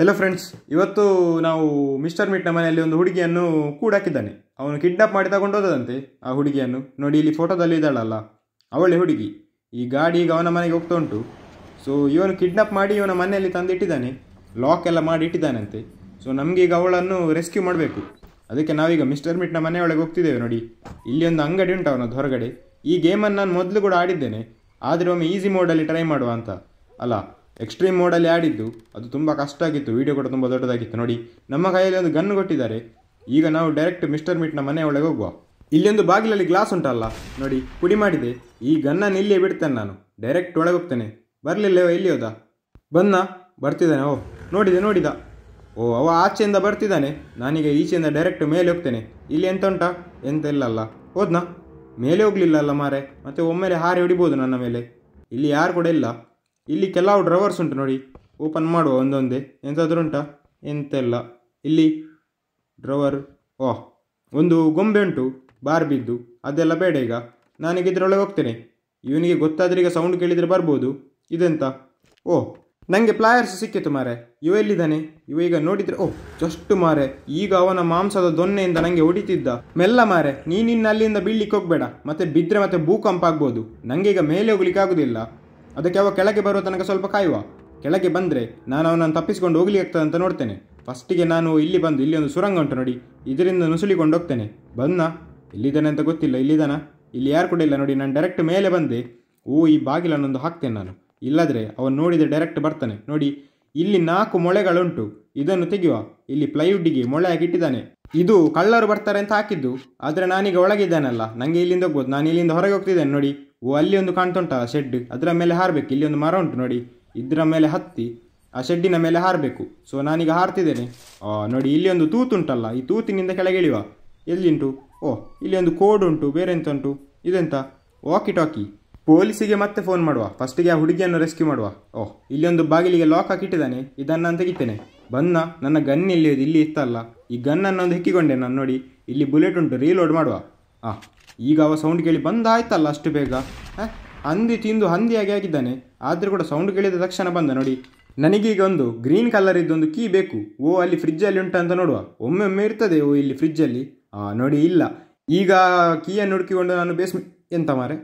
hello friends ಇವತ್ತು ನಾವು mister ಮೀಟ್ನ ಮನೆಯಲ್ಲಿ ಒಂದು ಹುಡುಗಿಯನ್ನು ಕೂಡಾಕಿದ್ದಾನೆ ಅವನು ಕಿಡ್ನಾಪ್ ಮಾಡಿ ತಗೊಂಡೋದಂತೆ ಆ ಹುಡುಗಿಯನ್ನು ನೋಡಿ ಇಲ್ಲಿ ಫೋಟೋದಲ್ಲಿ ಇದ್ದಾಳಲ್ಲ ಅವಳೆ ಹುಡುಗಿ ಈ ಗಾಡಿ ಈಗ ಅವನ ಮನೆಗೆ ಹೋಗ್ತಾ ಉಂಟು ಸೊ ಇವನು ಕಿಡ್ನಾಪ್ ಮಾಡಿ ಇವನ ಮನೆಯಲ್ಲಿ ತಂದಿಟ್ಟಿದ್ದಾನೆ ಲಾಕ್ ಎಲ್ಲ ಮಾಡಿ ಇಟ್ಟಿದ್ದಾನಂತೆ ಸೊ ನಮಗೆ ಈಗ ಅವಳನ್ನು ರೆಸ್ಕ್ಯೂ ಮಾಡಬೇಕು ಅದಕ್ಕೆ ನಾವೀಗ ಮಿಸ್ಟರ್ ಮೀಟ್ನ ಮನೆಯೊಳಗೆ ಹೋಗ್ತಿದ್ದೇವೆ ನೋಡಿ ಇಲ್ಲಿ ಒಂದು ಅಂಗಡಿ ಉಂಟು ಅವನದ್ದು ಹೊರಗಡೆ ಈ ಗೇಮನ್ನು ನಾನು ಮೊದಲು ಕೂಡ ಆಡಿದ್ದೇನೆ ಆದರೆ ಒಮ್ಮೆ ಈಸಿ ಮೋಡಲ್ಲಿ ಟ್ರೈ ಮಾಡುವ ಅಂತ ಅಲ್ಲ ಎಕ್ಸ್ಟ್ರೀಮ್ ಮೋಡಲ್ಲಿ ಆಡಿದ್ದು ಅದು ತುಂಬ ಕಷ್ಟ ಆಗಿತ್ತು ವೀಡಿಯೋ ಕೂಡ ತುಂಬ ದೊಡ್ಡದಾಗಿತ್ತು ನೋಡಿ ನಮ್ಮ ಕೈಯಲ್ಲಿ ಒಂದು ಗನ್ ಕೊಟ್ಟಿದ್ದಾರೆ ಈಗ ನಾವು ಡೈರೆಕ್ಟ್ ಮಿಸ್ಟರ್ ಮೀಟ್ನ ಮನೆ ಒಳಗೆ ಹೋಗುವ ಒಂದು ಬಾಗಿಲಲ್ಲಿ ಗ್ಲಾಸ್ ಉಂಟಲ್ಲ ನೋಡಿ ಪುಡಿ ಮಾಡಿದೆ ಈ ಗನ್ನನ್ನು ಇಲ್ಲೇ ಬಿಡ್ತೇನೆ ನಾನು ಡೈರೆಕ್ಟ್ ಒಳಗೆ ಹೋಗ್ತೇನೆ ಬರಲಿಲ್ಲವ ಎಲ್ಲಿ ಹೋದ ಬನ್ನ ಬರ್ತಿದ್ದಾನೆ ಓ ನೋಡಿದೆ ನೋಡಿದ ಓ ಅವ ಆಚೆಯಿಂದ ಬರ್ತಿದ್ದಾನೆ ನಾನೀಗ ಈಚೆಯಿಂದ ಡೈರೆಕ್ಟ್ ಮೇಲೆ ಹೋಗ್ತೇನೆ ಇಲ್ಲಿ ಎಂತ ಉಂಟಾ ಎಂತ ಇಲ್ಲಲ್ಲ ಹೋದ್ನಾ ಮೇಲೆ ಹೋಗ್ಲಿಲ್ಲ ಅಲ್ಲ ಮಾರೆ ಮತ್ತೆ ಒಮ್ಮೆಲೆ ಹಾರಿ ಹೊಡಿಬೋದು ನನ್ನ ಮೇಲೆ ಇಲ್ಲಿ ಯಾರು ಕೂಡ ಇಲ್ಲ ಇಲ್ಲಿ ಕೆಲವು ಡ್ರವರ್ಸ್ ಉಂಟು ನೋಡಿ ಓಪನ್ ಮಾಡುವ ಒಂದೊಂದೇ ಎಂಥಾದ್ರೂ ಉಂಟಾ ಎಂತೆಲ್ಲ ಇಲ್ಲಿ ಡ್ರವರ್ ಓಹ್ ಒಂದು ಗೊಂಬೆ ಉಂಟು ಬಾರ್ ಬಿದ್ದು ಅದೆಲ್ಲ ಬೇಡ ಈಗ ನಾನೀಗ ಇದರೊಳಗೆ ಹೋಗ್ತೇನೆ ಇವನಿಗೆ ಗೊತ್ತಾದ್ರೆ ಈಗ ಸೌಂಡ್ ಕೇಳಿದರೆ ಬರ್ಬೋದು ಇದೆಂತ ಓಹ್ ನನಗೆ ಪ್ಲಾಯರ್ಸ್ ಸಿಕ್ಕಿತು ಮಾರೆ ಇವ ಎಲ್ಲಿದ್ದಾನೆ ಇವ ಈಗ ನೋಡಿದರೆ ಓಹ್ ಜಸ್ಟು ಮಾರೆ ಈಗ ಅವನ ಮಾಂಸದ ದೊನ್ನೆಯಿಂದ ನನಗೆ ಹೊಡಿತಿದ್ದ ಮೆಲ್ಲ ಮಾರೆ ನೀನಿನ್ನ ಅಲ್ಲಿಂದ ಬೀಳ್ಲಿಕ್ಕೆ ಹೋಗಬೇಡ ಮತ್ತೆ ಬಿದ್ದರೆ ಮತ್ತೆ ಭೂಕಂಪ ಆಗ್ಬೋದು ನನಗೆ ಈಗ ಮೇಲೆ ಹೋಗ್ಲಿಕ್ಕೆ ಆಗುದಿಲ್ಲ ಅದಕ್ಕೆ ಅವ ಕೆಳಗೆ ಬರುವ ತನಕ ಸ್ವಲ್ಪ ಕಾಯುವ ಕೆಳಗೆ ಬಂದರೆ ನಾನು ಅವನನ್ನು ತಪ್ಪಿಸಿಕೊಂಡು ಹೋಗ್ಲಿ ಆಗ್ತದೆ ಅಂತ ನೋಡ್ತೇನೆ ಫಸ್ಟಿಗೆ ನಾನು ಇಲ್ಲಿ ಬಂದು ಇಲ್ಲಿ ಒಂದು ಸುರಂಗ ಉಂಟು ನೋಡಿ ಇದರಿಂದ ನುಸುಳಿಕೊಂಡು ಹೋಗ್ತೇನೆ ಬಂದ ಇಲ್ಲಿದ್ದಾನೆ ಅಂತ ಗೊತ್ತಿಲ್ಲ ಇಲ್ಲಿದ್ದಾನ ಇಲ್ಲಿ ಯಾರು ಕೂಡ ಇಲ್ಲ ನೋಡಿ ನಾನು ಡೈರೆಕ್ಟ್ ಮೇಲೆ ಬಂದೆ ಓ ಈ ಬಾಗಿಲನ್ನೊಂದು ಹಾಕ್ತೇನೆ ನಾನು ಇಲ್ಲದ್ರೆ ಅವನು ನೋಡಿದರೆ ಡೈರೆಕ್ಟ್ ಬರ್ತಾನೆ ನೋಡಿ ಇಲ್ಲಿ ನಾಲ್ಕು ಮೊಳೆಗಳುಂಟು ಇದನ್ನು ತೆಗೆಯುವ ಇಲ್ಲಿ ಪ್ಲೈವುಡ್ಡಿಗೆ ಮೊಳೆ ಆಗಿಟ್ಟಿದ್ದಾನೆ ಇದು ಕಳ್ಳರು ಬರ್ತಾರೆ ಅಂತ ಹಾಕಿದ್ದು ಆದರೆ ನಾನೀಗ ಒಳಗಿದ್ದಾನಲ್ಲ ನನಗೆ ಇಲ್ಲಿಂದ ಹೋಗ್ಬೋದು ನಾನು ಇಲ್ಲಿಂದ ಹೊರಗೆ ಹೋಗ್ತಿದ್ದೇನೆ ನೋಡಿ ಓ ಅಲ್ಲಿ ಒಂದು ಕಾಣ್ತುಂಟ ಆ ಶೆಡ್ ಅದರ ಮೇಲೆ ಹಾರಬೇಕು ಇಲ್ಲಿ ಒಂದು ಮರ ಉಂಟು ನೋಡಿ ಇದರ ಮೇಲೆ ಹತ್ತಿ ಆ ಶೆಡ್ಡಿನ ಮೇಲೆ ಹಾರಬೇಕು ಸೊ ನಾನೀಗ ಹಾರ್ತಿದ್ದೇನೆ ನೋಡಿ ಇಲ್ಲಿ ಒಂದು ತೂತುಂಟಲ್ಲ ಈ ತೂತಿನಿಂದ ಕೆಳಗೆ ಇಳಿಯುವ ಎಲ್ಲಿಂಟು ಓ ಇಲ್ಲಿ ಒಂದು ಕೋಡ್ ಉಂಟು ಬೇರೆ ಎಂತ ಉಂಟು ಇದೆಂತ ವಾಕಿ ಟಾಕಿ ಪೊಲೀಸಿಗೆ ಮತ್ತೆ ಫೋನ್ ಮಾಡುವ ಫಸ್ಟಿಗೆ ಆ ಹುಡುಗಿಯನ್ನು ರೆಸ್ಕ್ಯೂ ಮಾಡುವ ಓಹ್ ಒಂದು ಬಾಗಿಲಿಗೆ ಲಾಕ್ ಹಾಕಿಟ್ಟಿದ್ದಾನೆ ಇದನ್ನು ನಾನು ತೆಗಿತೇನೆ ಬಂದ ನನ್ನ ಗನ್ ಇಲ್ಲಿ ಇಲ್ಲಿ ಇತ್ತಲ್ಲ ಈ ಗನ್ನನ್ನು ಒಂದು ಹಿಕ್ಕಿಕೊಂಡೆ ನಾನು ನೋಡಿ ಇಲ್ಲಿ ಬುಲೆಟ್ ಉಂಟು ರೀಲೋಡ್ ಮಾಡುವ ಆ ಈಗ ಅವ ಸೌಂಡ್ ಕೇಳಿ ಬಂದಾಯ್ತಲ್ಲ ಅಷ್ಟು ಬೇಗ ಹಂದಿ ತಿಂದು ಹಂದಿಯಾಗಿ ಆಗಿದ್ದಾನೆ ಆದರೂ ಕೂಡ ಸೌಂಡ್ ಕೇಳಿದ ತಕ್ಷಣ ಬಂದ ನೋಡಿ ನನಗೀಗ ಒಂದು ಗ್ರೀನ್ ಕಲರ್ ಇದ್ದೊಂದು ಕೀ ಬೇಕು ಓ ಅಲ್ಲಿ ಫ್ರಿಜ್ಜಲ್ಲಿ ಉಂಟ ಅಂತ ನೋಡುವ ಒಮ್ಮೊಮ್ಮೆ ಇರ್ತದೆ ಓ ಇಲ್ಲಿ ಆ ನೋಡಿ ಇಲ್ಲ ಈಗ ಕೀಯನ್ನು ಹುಡುಕಿಕೊಂಡು ನಾನು ಬೇಸ್ಮೆಂಟ್ ಎಂತ ಮಾರೆ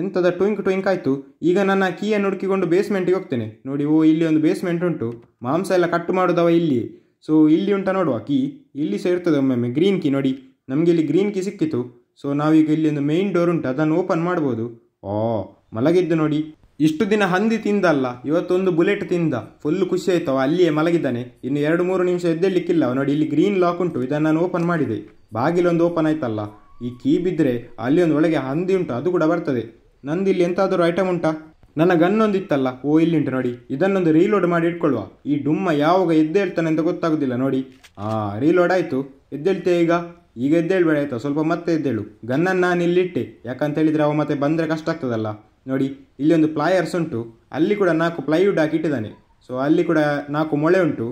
ಎಂಥದ ಟ್ವಿಂಕ್ ಟ್ವಿಂಕ್ ಆಯಿತು ಈಗ ನನ್ನ ಕೀಯನ್ನು ಹುಡುಕಿಕೊಂಡು ಬೇಸ್ಮೆಂಟಿಗೆ ಹೋಗ್ತೇನೆ ನೋಡಿ ಓ ಇಲ್ಲಿ ಒಂದು ಬೇಸ್ಮೆಂಟ್ ಉಂಟು ಮಾಂಸ ಎಲ್ಲ ಕಟ್ ಮಾಡೋದವ ಇಲ್ಲಿ ಸೊ ಇಲ್ಲಿ ಉಂಟ ನೋಡುವ ಕೀ ಇಲ್ಲಿ ಸಹ ಇರ್ತದೆ ಒಮ್ಮೊಮ್ಮೆ ಗ್ರೀನ್ ಕೀ ನೋಡಿ ನಮಗೆ ಇಲ್ಲಿ ಗ್ರೀನ್ ಕೀ ಸಿಕ್ಕಿತು ಸೊ ನಾವೀಗ ಇಲ್ಲಿ ಒಂದು ಮೇನ್ ಡೋರ್ ಉಂಟು ಅದನ್ನು ಓಪನ್ ಮಾಡ್ಬೋದು ಓ ಮಲಗಿದ್ದು ನೋಡಿ ಇಷ್ಟು ದಿನ ಹಂದಿ ತಿಂದಲ್ಲ ಇವತ್ತೊಂದು ಬುಲೆಟ್ ತಿಂದ ಫುಲ್ ಖುಷಿ ಆಯ್ತವ ಅಲ್ಲಿಯೇ ಮಲಗಿದ್ದಾನೆ ಇನ್ನು ಎರಡು ಮೂರು ನಿಮಿಷ ಎದ್ದೇಳಿಕ್ಕಿಲ್ಲ ನೋಡಿ ಇಲ್ಲಿ ಗ್ರೀನ್ ಲಾಕ್ ಉಂಟು ಇದನ್ನು ನಾನು ಓಪನ್ ಮಾಡಿದೆ ಬಾಗಿಲೊಂದು ಓಪನ್ ಆಯ್ತಲ್ಲ ಈ ಕೀ ಬಿದ್ದರೆ ಅಲ್ಲಿ ಒಂದು ಒಳಗೆ ಹಂದಿ ಉಂಟು ಅದು ಕೂಡ ಬರ್ತದೆ ನಂದು ಇಲ್ಲಿ ಎಂತಾದರೂ ಐಟಮ್ ಉಂಟಾ ನನ್ನ ಗನ್ನೊಂದು ಇತ್ತಲ್ಲ ಓ ಇಲ್ಲಿ ಉಂಟು ನೋಡಿ ಇದನ್ನೊಂದು ರೀಲೋಡ್ ಮಾಡಿ ಇಟ್ಕೊಳ್ಳುವ ಈ ಡುಮ್ಮ ಯಾವಾಗ ಎದ್ದೇಳ್ತಾನೆ ಅಂತ ಗೊತ್ತಾಗೋದಿಲ್ಲ ನೋಡಿ ಆ ರೀಲೋಡ್ ಆಯಿತು ಎದ್ದೇಳ್ತೆ ಈಗ ಈಗ ಎದ್ದೇಳ್ಬೇಡ ಆಯ್ತಾ ಸ್ವಲ್ಪ ಮತ್ತೆ ಎದ್ದೇಳು ಗನ್ನನ್ನು ನಾನು ಇಲ್ಲಿಟ್ಟೆ ಯಾಕಂತ ಹೇಳಿದರೆ ಅವ ಮತ್ತೆ ಬಂದರೆ ಕಷ್ಟ ಆಗ್ತದಲ್ಲ ನೋಡಿ ಇಲ್ಲಿ ಒಂದು ಪ್ಲಾಯರ್ಸ್ ಉಂಟು ಅಲ್ಲಿ ಕೂಡ ನಾಲ್ಕು ಪ್ಲೈವುಡ್ ಹಾಕಿಟ್ಟಿದ್ದಾನೆ ಸೊ ಅಲ್ಲಿ ಕೂಡ ನಾಲ್ಕು ಮೊಳೆ ಉಂಟು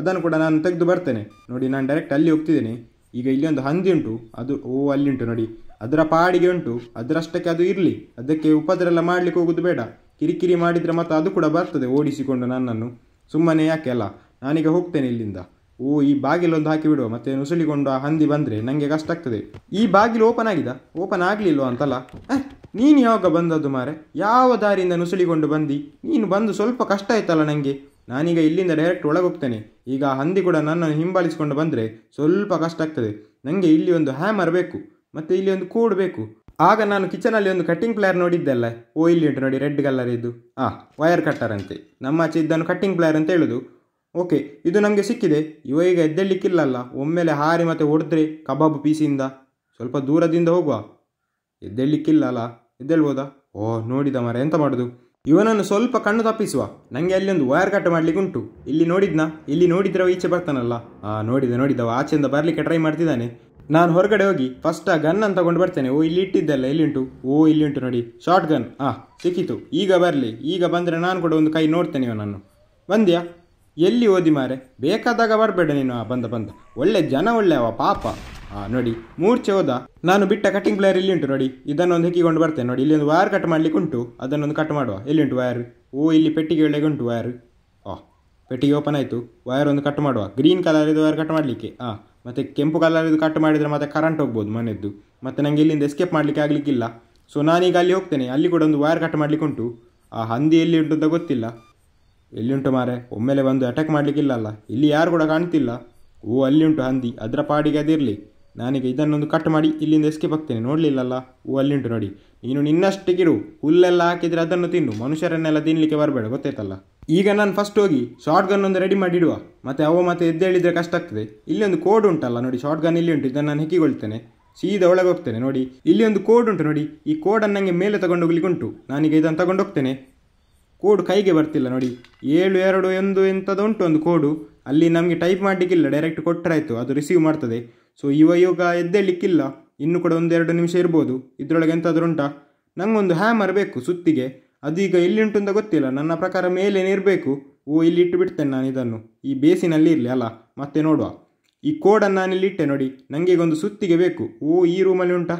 ಅದನ್ನು ಕೂಡ ನಾನು ತೆಗೆದು ಬರ್ತೇನೆ ನೋಡಿ ನಾನು ಡೈರೆಕ್ಟ್ ಅಲ್ಲಿ ಹೋಗ್ತಿದ್ದೇನೆ ಈಗ ಇಲ್ಲಿ ಒಂದು ಹಂದಿ ಉಂಟು ಅದು ಓ ಅಲ್ಲಿ ಉಂಟು ನೋಡಿ ಅದರ ಪಾಡಿಗೆ ಉಂಟು ಅದರಷ್ಟಕ್ಕೆ ಅದು ಇರಲಿ ಅದಕ್ಕೆ ಎಲ್ಲ ಮಾಡಲಿಕ್ಕೆ ಹೋಗೋದು ಬೇಡ ಕಿರಿಕಿರಿ ಮಾಡಿದರೆ ಮತ್ತೆ ಅದು ಕೂಡ ಬರ್ತದೆ ಓಡಿಸಿಕೊಂಡು ನನ್ನನ್ನು ಸುಮ್ಮನೆ ಯಾಕೆ ಅಲ್ಲ ನಾನೀಗ ಹೋಗ್ತೇನೆ ಇಲ್ಲಿಂದ ಓ ಈ ಬಾಗಿಲೊಂದು ಹಾಕಿ ಬಿಡುವ ಮತ್ತೆ ನುಸುಳಿಕೊಂಡು ಆ ಹಂದಿ ಬಂದರೆ ನನಗೆ ಕಷ್ಟ ಆಗ್ತದೆ ಈ ಬಾಗಿಲು ಓಪನ್ ಆಗಿದ ಓಪನ್ ಆಗಲಿಲ್ವ ಅಂತಲ್ಲ ನೀನು ಯಾವಾಗ ಬಂದದ್ದು ಮಾರೆ ಯಾವ ದಾರಿಯಿಂದ ನುಸುಳಿಕೊಂಡು ಬಂದು ನೀನು ಬಂದು ಸ್ವಲ್ಪ ಕಷ್ಟ ಆಯ್ತಲ್ಲ ನನಗೆ ನಾನೀಗ ಇಲ್ಲಿಂದ ಡೈರೆಕ್ಟ್ ಒಳಗೋಗ್ತೇನೆ ಹೋಗ್ತೇನೆ ಈಗ ಹಂದಿ ಕೂಡ ನನ್ನನ್ನು ಹಿಂಬಾಲಿಸಿಕೊಂಡು ಬಂದರೆ ಸ್ವಲ್ಪ ಕಷ್ಟ ಆಗ್ತದೆ ನನಗೆ ಇಲ್ಲಿ ಒಂದು ಹ್ಯಾಮರ್ ಬೇಕು ಮತ್ತೆ ಇಲ್ಲಿ ಒಂದು ಕೋಡ್ ಬೇಕು ಆಗ ನಾನು ಕಿಚನಲ್ಲಿ ಒಂದು ಕಟ್ಟಿಂಗ್ ಪ್ಲೇಯರ್ ಅಲ್ಲ ಓ ಇಲ್ಲಿ ಉಂಟು ನೋಡಿ ರೆಡ್ ಕಲರ್ ಇದ್ದು ಆ ವೈರ್ ಕಟ್ಟರ್ ಅಂತೆ ನಮ್ಮಾಚೆ ಇದ್ದನ್ನು ಕಟ್ಟಿಂಗ್ ಪ್ಲೇಯರ್ ಅಂತ ಹೇಳುದು ಓಕೆ ಇದು ನಮಗೆ ಸಿಕ್ಕಿದೆ ಇವ ಈಗ ಅಲ್ಲ ಒಮ್ಮೆಲೆ ಹಾರಿ ಮತ್ತೆ ಹೊಡೆದ್ರೆ ಕಬಾಬ್ ಪೀಸಿಂದ ಸ್ವಲ್ಪ ದೂರದಿಂದ ಹೋಗುವ ಎದ್ದೆಳ್ಲಿಕ್ಕಿಲ್ಲ ಅಲ್ಲ ಎದ್ದೇಳ್ಬೋದಾ ಓಹ್ ನೋಡಿದ ಮರ ಎಂತ ಮಾಡೋದು ಇವನನ್ನು ಸ್ವಲ್ಪ ಕಣ್ಣು ತಪ್ಪಿಸುವ ನನಗೆ ಅಲ್ಲಿ ಒಂದು ವಯರ್ ಕಟ್ ಮಾಡಲಿಕ್ಕೆ ಉಂಟು ಇಲ್ಲಿ ನೋಡಿದ್ನಾ ಇಲ್ಲಿ ನೋಡಿದ್ರವ ಈಚೆ ಬರ್ತಾನಲ್ಲ ಆ ನೋಡಿದ ನೋಡಿದವ ಆಚೆಯಿಂದ ಬರಲಿಕ್ಕೆ ಟ್ರೈ ಮಾಡ್ತಿದ್ದಾನೆ ನಾನು ಹೊರಗಡೆ ಹೋಗಿ ಫಸ್ಟ್ ಆ ಅಂತ ತಗೊಂಡು ಬರ್ತೇನೆ ಓ ಇಲ್ಲಿ ಇಟ್ಟಿದ್ದಲ್ಲ ಇಲ್ಲಿ ಉಂಟು ಓ ಇಲ್ಲಿ ಉಂಟು ನೋಡಿ ಶಾರ್ಟ್ ಗನ್ ಆ ಸಿಕ್ಕಿತು ಈಗ ಬರಲಿ ಈಗ ಬಂದರೆ ನಾನು ಕೂಡ ಒಂದು ಕೈ ನೋಡ್ತೇನೆ ಇವನನ್ನು ಬಂದ್ಯಾ ಎಲ್ಲಿ ಓದಿ ಮಾರೆ ಬೇಕಾದಾಗ ಬರಬೇಡ ನೀನು ಬಂದ ಬಂದ ಒಳ್ಳೆ ಜನ ಒಳ್ಳೆಯವ ಪಾಪ ಆ ನೋಡಿ ಮೂರ್ಛೆ ಹೋದ ನಾನು ಬಿಟ್ಟ ಕಟಿಂಗ್ ಪ್ಲೇಯರ್ ಇಲ್ಲಿ ಉಂಟು ನೋಡಿ ಇದನ್ನೊಂದು ಹೆಕ್ಕಿಕೊಂಡು ಬರ್ತೇನೆ ನೋಡಿ ಇಲ್ಲಿ ಒಂದು ವೈರ್ ಕಟ್ ಮಾಡಲಿಕ್ಕೆ ಉಂಟು ಅದನ್ನೊಂದು ಕಟ್ ಮಾಡುವ ಎಲ್ಲಿ ಉಂಟು ವೈರ್ ಓ ಇಲ್ಲಿ ಪೆಟ್ಟಿಗೆ ಒಳ್ಳೆಗೆ ಉಂಟು ವೈರ್ ಆ ಪೆಟ್ಟಿಗೆ ಓಪನ್ ಆಯಿತು ವೈರ್ ಒಂದು ಕಟ್ ಮಾಡುವ ಗ್ರೀನ್ ಕಲರ್ ಇದು ವೈರ್ ಕಟ್ ಮಾಡಲಿಕ್ಕೆ ಆ ಮತ್ತೆ ಕೆಂಪು ಕಲರ್ ಇದು ಕಟ್ ಮಾಡಿದರೆ ಮತ್ತೆ ಕರೆಂಟ್ ಹೋಗ್ಬೋದು ಮನೆಯದ್ದು ಮತ್ತು ನನಗೆ ಇಲ್ಲಿಂದ ಎಸ್ಕೇಪ್ ಮಾಡಲಿಕ್ಕೆ ಆಗಲಿಕ್ಕಿಲ್ಲ ಸೊ ನಾನೀಗ ಅಲ್ಲಿ ಹೋಗ್ತೇನೆ ಅಲ್ಲಿ ಕೂಡ ಒಂದು ವೈರ್ ಕಟ್ ಮಾಡಲಿಕ್ಕೆ ಉಂಟು ಆ ಹಂದಿ ಎಲ್ಲಿ ಉಂಟು ಅಂತ ಗೊತ್ತಿಲ್ಲ ಎಲ್ಲಿಂಟು ಮಾರೆ ಒಮ್ಮೆಲೆ ಬಂದು ಅಟ್ಯಾಕ್ ಅಲ್ಲ ಇಲ್ಲಿ ಯಾರು ಕೂಡ ಕಾಣ್ತಿಲ್ಲ ಓ ಅಲ್ಲಿ ಉಂಟು ಹಂದಿ ಅದರ ಪಾಡಿಗೆ ಅದಿರಲಿ ನಾನೀಗ ಇದನ್ನೊಂದು ಕಟ್ ಮಾಡಿ ಇಲ್ಲಿಂದ ಎಸ್ಕೇಪ್ ಬಗ್ತೇನೆ ನೋಡಲಿಲ್ಲಲ್ಲ ಓ ಅಲ್ಲಿ ಉಂಟು ನೋಡಿ ನೀನು ನಿನ್ನಷ್ಟಿಗಿರು ಹುಲ್ಲೆಲ್ಲ ಹಾಕಿದರೆ ಅದನ್ನು ತಿನ್ನು ಮನುಷ್ಯರನ್ನೆಲ್ಲ ತಿನ್ನಲಿಕ್ಕೆ ಬರಬೇಡ ಗೊತ್ತಾಯ್ತಲ್ಲ ಈಗ ನಾನು ಫಸ್ಟ್ ಹೋಗಿ ಶಾರ್ಟ್ ಗನ್ ಒಂದು ರೆಡಿ ಮಾಡಿಡುವ ಮತ್ತು ಅವ ಮತ್ತೆ ಎದ್ದೇಳಿದರೆ ಕಷ್ಟ ಆಗ್ತದೆ ಇಲ್ಲಿ ಒಂದು ಕೋಡ್ ಉಂಟಲ್ಲ ನೋಡಿ ಶಾರ್ಟ್ ಗನ್ ಇಲ್ಲಿ ಉಂಟು ಇದನ್ನು ನಾನು ಹೆಕ್ಕಿಗೊಳ್ತೇನೆ ಸೀದಾ ಒಳಗೆ ಹೋಗ್ತೇನೆ ನೋಡಿ ಇಲ್ಲಿ ಒಂದು ಕೋಡ್ ಉಂಟು ನೋಡಿ ಈ ಕೋಡನ್ನು ನನಗೆ ಮೇಲೆ ತಗೊಂಡೋಗ್ಲಿಕ್ಕೆ ಉಂಟು ನಾನೀಗ ಇದನ್ನು ತಗೊಂಡೋಗ್ತೇನೆ ಹೋಗ್ತೇನೆ ಕೋಡ್ ಕೈಗೆ ಬರ್ತಿಲ್ಲ ನೋಡಿ ಏಳು ಎರಡು ಎಂದು ಎಂಥದ್ದು ಉಂಟು ಒಂದು ಕೋಡು ಅಲ್ಲಿ ನಮಗೆ ಟೈಪ್ ಮಾಡಲಿಕ್ಕಿಲ್ಲ ಡೈರೆಕ್ಟ್ ಆಯಿತು ಅದು ರಿಸೀವ್ ಮಾಡ್ತದೆ ಸೊ ಇವ ಇವಾಗ ಎದ್ದೇಳಿಕ್ಕಿಲ್ಲ ಇನ್ನು ಕೂಡ ಒಂದೆರಡು ನಿಮಿಷ ಇರ್ಬೋದು ಇದರೊಳಗೆ ಎಂಥಾದ್ರೂ ಉಂಟಾ ನನಗೊಂದು ಹ್ಯಾಮರ್ ಬೇಕು ಸುತ್ತಿಗೆ ಅದೀಗ ಎಲ್ಲಿ ಉಂಟು ಅಂತ ಗೊತ್ತಿಲ್ಲ ನನ್ನ ಪ್ರಕಾರ ಮೇಲೇನಿರಬೇಕು ಇರಬೇಕು ಓ ಇಲ್ಲಿ ಇಟ್ಟು ಬಿಡ್ತೇನೆ ನಾನು ಇದನ್ನು ಈ ಬೇಸಿನಲ್ಲಿ ಇರಲಿ ಅಲ್ಲ ಮತ್ತೆ ನೋಡುವ ಈ ಕೋಡನ್ನು ನಾನಿಲ್ಲಿ ಇಟ್ಟೆ ನೋಡಿ ನನಗೆ ಒಂದು ಸುತ್ತಿಗೆ ಬೇಕು ಓ ಈ ರೂಮಲ್ಲಿ ಉಂಟಾ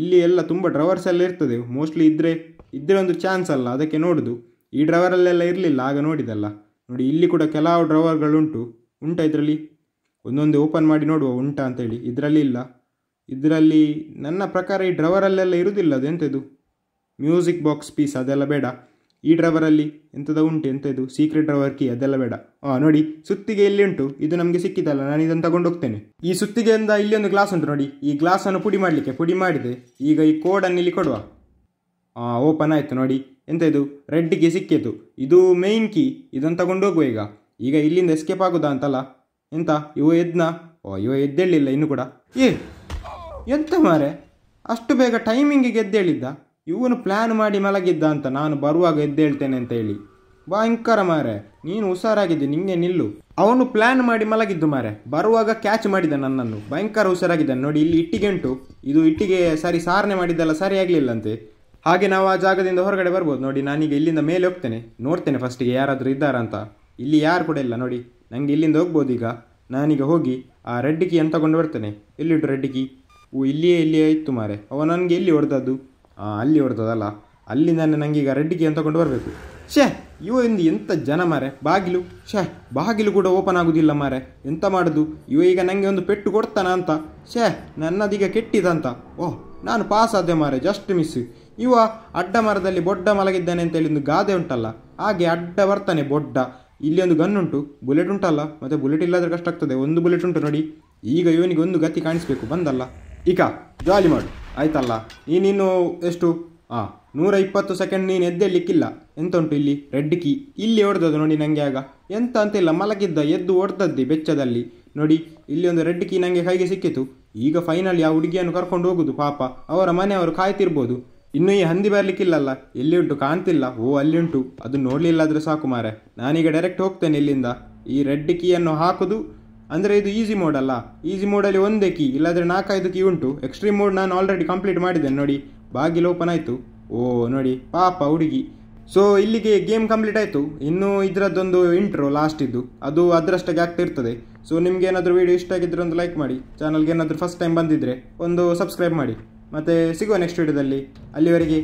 ಇಲ್ಲಿ ಎಲ್ಲ ತುಂಬ ಡ್ರವರ್ಸ್ ಎಲ್ಲ ಇರ್ತದೆ ಮೋಸ್ಟ್ಲಿ ಇದ್ದರೆ ಇದ್ದರೆ ಒಂದು ಚಾನ್ಸ್ ಅಲ್ಲ ಅದಕ್ಕೆ ನೋಡೋದು ಈ ಡ್ರವರಲ್ಲೆಲ್ಲ ಇರಲಿಲ್ಲ ಆಗ ನೋಡಿದಲ್ಲ ನೋಡಿ ಇಲ್ಲಿ ಕೂಡ ಕೆಲವು ಡ್ರವರ್ಗಳುಂಟು ಉಂಟಾ ಇದರಲ್ಲಿ ಒಂದೊಂದು ಓಪನ್ ಮಾಡಿ ನೋಡುವ ಉಂಟಾ ಅಂತೇಳಿ ಇದರಲ್ಲಿ ಇಲ್ಲ ಇದರಲ್ಲಿ ನನ್ನ ಪ್ರಕಾರ ಈ ಡ್ರವರಲ್ಲೆಲ್ಲ ಇರುವುದಿಲ್ಲ ಅದು ಎಂಥದ್ದು ಮ್ಯೂಸಿಕ್ ಬಾಕ್ಸ್ ಪೀಸ್ ಅದೆಲ್ಲ ಬೇಡ ಈ ಡ್ರೈವರಲ್ಲಿ ಎಂಥದ್ದು ಉಂಟು ಎಂಥದ್ದು ಸೀಕ್ರೆಟ್ ಡ್ರವರ್ ಕೀ ಅದೆಲ್ಲ ಬೇಡ ಹಾಂ ನೋಡಿ ಸುತ್ತಿಗೆ ಇಲ್ಲಿ ಉಂಟು ಇದು ನಮಗೆ ಸಿಕ್ಕಿದಲ್ಲ ನಾನು ಇದನ್ನು ತಗೊಂಡು ಹೋಗ್ತೇನೆ ಈ ಸುತ್ತಿಗೆಯಿಂದ ಇಲ್ಲಿ ಒಂದು ಗ್ಲಾಸ್ ಉಂಟು ನೋಡಿ ಈ ಗ್ಲಾಸನ್ನು ಪುಡಿ ಮಾಡಲಿಕ್ಕೆ ಪುಡಿ ಮಾಡಿದೆ ಈಗ ಈ ಕೋಡನ್ನು ಇಲ್ಲಿ ಕೊಡುವ ಓಪನ್ ಆಯಿತು ನೋಡಿ ಎಂತ ಇದು ರೆಡ್ ಕೀ ಸಿಕ್ಕಿತು ಇದು ಮೇಯ್ನ್ ಕೀ ಇದನ್ನು ತಗೊಂಡು ಈಗ ಈಗ ಇಲ್ಲಿಂದ ಎಸ್ಕೇಪ್ ಆಗುದಾ ಅಂತಲ್ಲ ಎಂತ ಇವ ಎದ್ನಾ ಓ ಇವ ಎದ್ದೇಳಿಲ್ಲ ಇನ್ನು ಕೂಡ ಏ ಎಂತ ಮಾರೆ ಅಷ್ಟು ಬೇಗ ಟೈಮಿಂಗಿಗೆ ಎದ್ದೇಳಿದ್ದ ಇವನು ಪ್ಲ್ಯಾನ್ ಮಾಡಿ ಮಲಗಿದ್ದ ಅಂತ ನಾನು ಬರುವಾಗ ಎದ್ದೇಳ್ತೇನೆ ಅಂತ ಹೇಳಿ ಭಯಂಕರ ಮಾರೆ ನೀನು ಹುಷಾರಾಗಿದ್ದೆ ನಿಂಗೆ ನಿಲ್ಲು ಅವನು ಪ್ಲ್ಯಾನ್ ಮಾಡಿ ಮಲಗಿದ್ದು ಮಾರೆ ಬರುವಾಗ ಕ್ಯಾಚ್ ಮಾಡಿದ ನನ್ನನ್ನು ಭಯಂಕರ ಹುಷಾರಾಗಿದ್ದಾನೆ ನೋಡಿ ಇಲ್ಲಿ ಇಟ್ಟಿಗೆ ಉಂಟು ಇದು ಇಟ್ಟಿಗೆ ಸರಿ ಸಾರನೆ ಮಾಡಿದ್ದೆಲ್ಲ ಆಗಲಿಲ್ಲಂತೆ ಹಾಗೆ ನಾವು ಆ ಜಾಗದಿಂದ ಹೊರಗಡೆ ಬರ್ಬೋದು ನೋಡಿ ನಾನೀಗ ಇಲ್ಲಿಂದ ಮೇಲೆ ಹೋಗ್ತೇನೆ ನೋಡ್ತೇನೆ ಫಸ್ಟಿಗೆ ಯಾರಾದರೂ ಇದ್ದಾರಾ ಅಂತ ಇಲ್ಲಿ ಯಾರು ಕೂಡ ಇಲ್ಲ ನೋಡಿ ನನಗೆ ಇಲ್ಲಿಂದ ಹೋಗ್ಬೋದು ಈಗ ನಾನೀಗ ಹೋಗಿ ಆ ರೆಡ್ ಅಂತ ತಗೊಂಡು ಬರ್ತೇನೆ ಎಲ್ಲಿಟ್ಟು ರೆಡ್ ಓ ಇಲ್ಲಿಯೇ ಇಲ್ಲಿಯೇ ಇತ್ತು ಮಾರೆ ಅವ ನನಗೆ ಎಲ್ಲಿ ಹೊಡೆದದ್ದು ಅಲ್ಲಿ ಹೊಡೆದದಲ್ಲ ನಾನು ನನಗೀಗ ರೆಡ್ ಅಂತ ತಗೊಂಡು ಬರಬೇಕು ಶೇ ಇವ ಇಂದು ಎಂಥ ಜನ ಮಾರೆ ಬಾಗಿಲು ಶೇ ಬಾಗಿಲು ಕೂಡ ಓಪನ್ ಆಗೋದಿಲ್ಲ ಮಾರೆ ಎಂತ ಮಾಡೋದು ಇವ ಈಗ ನನಗೆ ಒಂದು ಪೆಟ್ಟು ಕೊಡ್ತಾನ ಅಂತ ಶೇ ನನ್ನದೀಗ ಕೆಟ್ಟಿದಂತ ಓಹ್ ನಾನು ಪಾಸ್ ಆದೆ ಮಾರೆ ಜಸ್ಟ್ ಮಿಸ್ ಇವ ಅಡ್ಡ ಮರದಲ್ಲಿ ಬೊಡ್ಡ ಮಲಗಿದ್ದಾನೆ ಅಂತೇಳಿ ಒಂದು ಗಾದೆ ಉಂಟಲ್ಲ ಹಾಗೆ ಅಡ್ಡ ಬರ್ತಾನೆ ಬೊಡ್ಡ ಇಲ್ಲಿ ಒಂದು ಗನ್ ಉಂಟು ಬುಲೆಟ್ ಉಂಟಲ್ಲ ಮತ್ತೆ ಬುಲೆಟ್ ಇಲ್ಲಾದರೆ ಕಷ್ಟ ಆಗ್ತದೆ ಒಂದು ಬುಲೆಟ್ ಉಂಟು ನೋಡಿ ಈಗ ಇವನಿಗೆ ಒಂದು ಗತಿ ಕಾಣಿಸ್ಬೇಕು ಬಂದಲ್ಲ ಈಗ ಜಾಲಿ ಮಾಡು ಆಯ್ತಲ್ಲ ನೀನು ಎಷ್ಟು ಆ ನೂರ ಇಪ್ಪತ್ತು ಸೆಕೆಂಡ್ ನೀನು ಎದ್ದೇಳಿಕ್ಕಿಲ್ಲ ಎಂತ ಉಂಟು ಇಲ್ಲಿ ರೆಡ್ ಕೀ ಇಲ್ಲಿ ಹೊಡೆದದ್ದು ನೋಡಿ ನನಗೆ ಆಗ ಎಂತ ಅಂತಿಲ್ಲ ಮಲಗಿದ್ದ ಎದ್ದು ಹೊಡೆದದ್ದೆ ಬೆಚ್ಚದಲ್ಲಿ ನೋಡಿ ಇಲ್ಲಿ ಒಂದು ರೆಡ್ ಕೀ ನನಗೆ ಕೈಗೆ ಸಿಕ್ಕಿತು ಈಗ ಫೈನಲ್ ಆ ಹುಡುಗಿಯನ್ನು ಕರ್ಕೊಂಡು ಹೋಗುದು ಪಾಪ ಅವರ ಮನೆಯವರು ಕಾಯ್ತಿರ್ಬೋದು ಇನ್ನು ಈ ಹಂದಿ ಬರಲಿಕ್ಕಿಲ್ಲಲ್ಲ ಎಲ್ಲಿ ಉಂಟು ಕಾಣ್ತಿಲ್ಲ ಓ ಅಲ್ಲಿ ಉಂಟು ಅದು ನೋಡಲಿಲ್ಲಾದರೂ ಸಾಕು ಮಾರೆ ನಾನೀಗ ಡೈರೆಕ್ಟ್ ಹೋಗ್ತೇನೆ ಇಲ್ಲಿಂದ ಈ ರೆಡ್ ಕೀಯನ್ನು ಹಾಕುದು ಅಂದರೆ ಇದು ಈಸಿ ಮೋಡ್ ಅಲ್ಲ ಈಸಿ ಮೋಡಲ್ಲಿ ಒಂದೇ ಕೀ ಇಲ್ಲಾದರೆ ನಾಲ್ಕೈದು ಕೀ ಉಂಟು ಎಕ್ಸ್ಟ್ರೀಮ್ ಮೋಡ್ ನಾನು ಆಲ್ರೆಡಿ ಕಂಪ್ಲೀಟ್ ಮಾಡಿದ್ದೇನೆ ನೋಡಿ ಬಾಗಿಲು ಓಪನ್ ಆಯಿತು ಓ ನೋಡಿ ಪಾಪ ಹುಡುಗಿ ಸೊ ಇಲ್ಲಿಗೆ ಗೇಮ್ ಕಂಪ್ಲೀಟ್ ಆಯಿತು ಇನ್ನು ಇದರದ್ದೊಂದು ಇಂಟ್ರೋ ಲಾಸ್ಟ್ ಇದ್ದು ಅದು ಅದರಷ್ಟಾಗಿ ಆಗ್ತಾ ಇರ್ತದೆ ಸೊ ನಿಮ್ಗೆ ಏನಾದರೂ ವೀಡಿಯೋ ಇಷ್ಟ ಆಗಿದ್ರೆ ಒಂದು ಲೈಕ್ ಮಾಡಿ ಚಾನಲ್ಗೆ ಏನಾದರೂ ಫಸ್ಟ್ ಟೈಮ್ ಬಂದಿದ್ರೆ ಒಂದು ಸಬ್ಸ್ಕ್ರೈಬ್ ಮಾಡಿ ಮತ್ತು ಸಿಗುವ ನೆಕ್ಸ್ಟ್ ವಿಡಿಯೋದಲ್ಲಿ ಅಲ್ಲಿವರೆಗೆ